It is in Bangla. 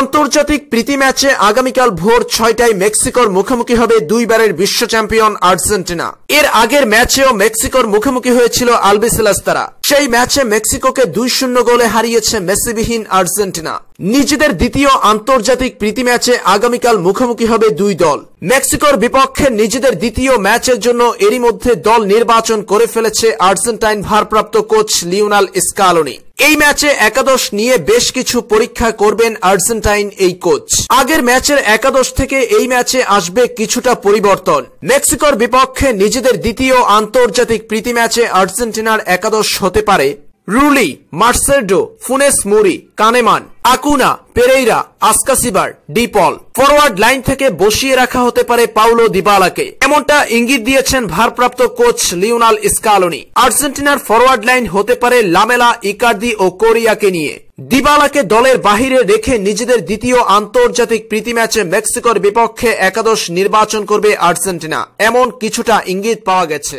আন্তর্জাতিক প্রীতি ম্যাচে আগামীকাল ভোর ছয়টায় মেক্সিকোর মুখোমুখি হবে দুইবারের বিশ্ব চ্যাম্পিয়ন আর্জেন্টিনা এর আগের ম্যাচেও মেক্সিকোর মুখোমুখি হয়েছিল আলবিসেলাস্তারা সেই ম্যাচে মেক্সিকোকে দুই শূন্য গোলে হারিয়েছে মেসিবিহীন আর্জেন্টিনা নিজেদের দ্বিতীয় আন্তর্জাতিক প্রীতি ম্যাচে আগামীকাল মুখোমুখি হবে দুই দল মেক্সিকোর বিপক্ষে নিজেদের দ্বিতীয় ম্যাচের জন্য এরই মধ্যে দল নির্বাচন করে ফেলেছে আর্জেন্টাইন ভারপ্রাপ্ত কোচ লিওনাল স্কালোনি এই ম্যাচে একাদশ নিয়ে বেশ কিছু পরীক্ষা করবেন আর্জেন্টাইন এই কোচ আগের ম্যাচের একাদশ থেকে এই ম্যাচে আসবে কিছুটা পরিবর্তন মেক্সিকোর বিপক্ষে নিজেদের দ্বিতীয় আন্তর্জাতিক প্রীতি ম্যাচে আর্জেন্টিনার একাদশ হতে পারে Rulli Mercado Funes Mori Kannemann Acuña Pereyra Ascacibar De Paul forward line থেকে বসিয়ে রাখা হতে পারে পাউলো দিবালাকে এমনটা ইঙ্গিত দিয়েছেন ভারপ্রাপ্ত কোচ লিওনাল স্কালোনি আর্জেন্টিনার ফরওয়ার্ড লাইন হতে পারে লামেলা ইকার্দি ও কোরিয়াকে নিয়ে দিবালাকে দলের বাহিরে রেখে নিজেদের দ্বিতীয় আন্তর্জাতিক প্রীতি ম্যাচে মেক্সিকোর বিপক্ষে একাদশ নির্বাচন করবে আর্জেন্টিনা এমন কিছুটা ইঙ্গিত পাওয়া গেছে